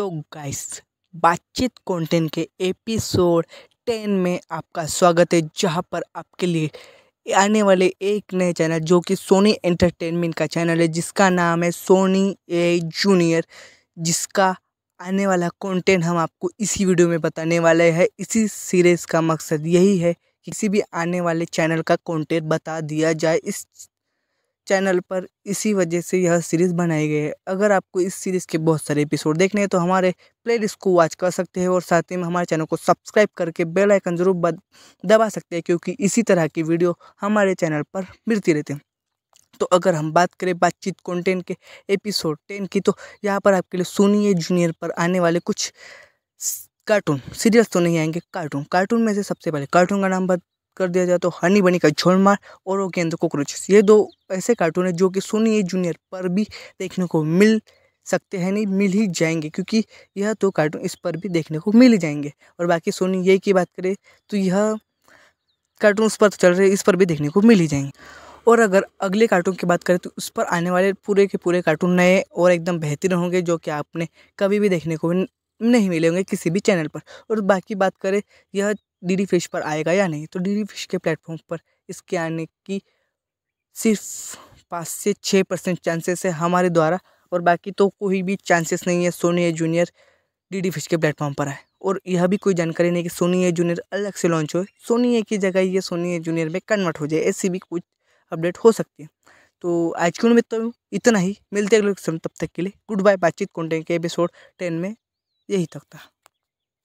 तो गाइस बातचीत कंटेंट के एपिसोड टेन में आपका स्वागत है जहां पर आपके लिए आने वाले एक नए चैनल जो कि सोनी एंटरटेनमेंट का चैनल है जिसका नाम है सोनी ए जूनियर जिसका आने वाला कंटेंट हम आपको इसी वीडियो में बताने वाले हैं इसी सीरीज़ का मकसद यही है किसी भी आने वाले चैनल का कंटेंट बता दिया जाए इस चैनल पर इसी वजह से यह सीरीज़ बनाई गई है अगर आपको इस सीरीज़ के बहुत सारे एपिसोड देखने हैं तो हमारे प्लेलिस्ट को वॉच कर सकते हैं और साथ ही में हमारे चैनल को सब्सक्राइब करके बेल आइकन ज़रूर दबा सकते हैं क्योंकि इसी तरह की वीडियो हमारे चैनल पर मिलती रहती है तो अगर हम बात करें बातचीत कंटेंट के एपिसोड टेन की तो यहाँ पर आपके लिए सोनिए जूनियर पर आने वाले कुछ कार्टून सीरियल्स तो नहीं आएंगे कार्टून कार्टून में से सबसे पहले कार्टून का नाम कर दिया जाए तो हनी बनी का छोड़ मार और वो गेंद कॉकरोचेस ये दो ऐसे कार्टून है जो कि सोनी जूनियर पर भी देखने को मिल सकते हैं नहीं मिल ही जाएंगे क्योंकि यह तो कार्टून इस पर भी देखने को मिल ही जाएंगे और बाकी सोनी ये की बात करें तो यह कार्टून उस पर तो चल रहे इस पर भी देखने को मिल ही जाएंगे और अगर अगले कार्टून की बात करें तो उस पर आने वाले पूरे के पूरे कार्टून नए और एकदम बेहतरीन होंगे जो कि आपने कभी भी देखने को नहीं मिले होंगे किसी भी चैनल पर और बाकी बात करें यह डी फिश पर आएगा या नहीं तो डी फिश के प्लेटफॉर्म पर इसके आने की सिर्फ पाँच से छः परसेंट चांसेस है हमारे द्वारा और बाकी तो कोई भी चांसेस नहीं है सोनी जूनियर डी फिश के प्लेटफॉर्म पर आए और यह भी कोई जानकारी नहीं कि सोनी जूनियर अलग से लॉन्च हो सोनी की जगह ये सोनी जूनियर में कन्वर्ट हो जाए ऐसी भी कुछ अपडेट हो सकती है तो आज के उनमें तो इतना ही मिलते अगले तब तक के लिए गुड बाय बातचीत कॉन्टेंट के एपिसोड टेन में यही तक था